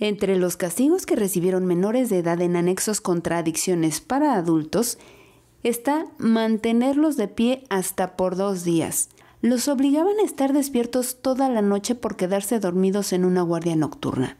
Entre los castigos que recibieron menores de edad en anexos contra adicciones para adultos está mantenerlos de pie hasta por dos días. Los obligaban a estar despiertos toda la noche por quedarse dormidos en una guardia nocturna.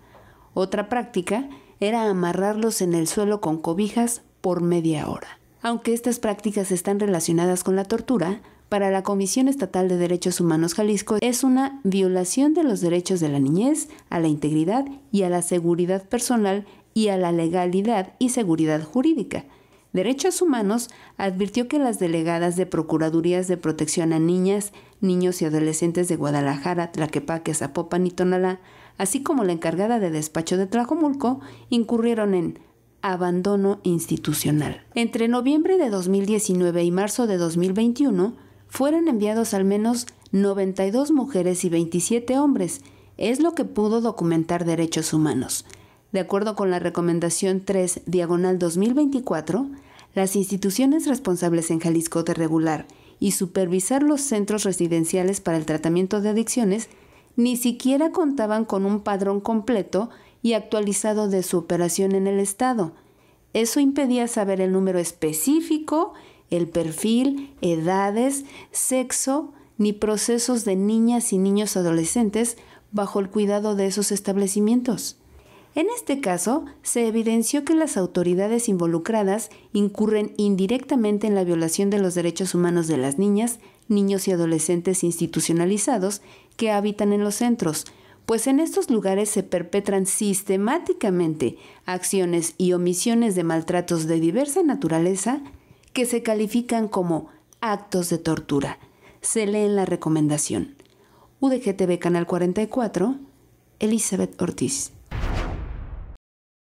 Otra práctica era amarrarlos en el suelo con cobijas por media hora. Aunque estas prácticas están relacionadas con la tortura, para la Comisión Estatal de Derechos Humanos Jalisco es una violación de los derechos de la niñez, a la integridad y a la seguridad personal y a la legalidad y seguridad jurídica. Derechos Humanos advirtió que las delegadas de Procuradurías de Protección a Niñas, Niños y Adolescentes de Guadalajara, Tlaquepaque, Zapopan y Tonalá, así como la encargada de despacho de Tlajomulco, incurrieron en abandono institucional. Entre noviembre de 2019 y marzo de 2021, fueron enviados al menos 92 mujeres y 27 hombres, es lo que pudo documentar Derechos Humanos. De acuerdo con la recomendación 3, diagonal 2024, las instituciones responsables en Jalisco de regular y supervisar los centros residenciales para el tratamiento de adicciones ni siquiera contaban con un padrón completo y actualizado de su operación en el Estado. Eso impedía saber el número específico el perfil, edades, sexo, ni procesos de niñas y niños adolescentes bajo el cuidado de esos establecimientos. En este caso, se evidenció que las autoridades involucradas incurren indirectamente en la violación de los derechos humanos de las niñas, niños y adolescentes institucionalizados que habitan en los centros, pues en estos lugares se perpetran sistemáticamente acciones y omisiones de maltratos de diversa naturaleza que se califican como actos de tortura. Se lee en la recomendación. UDGTV Canal 44, Elizabeth Ortiz.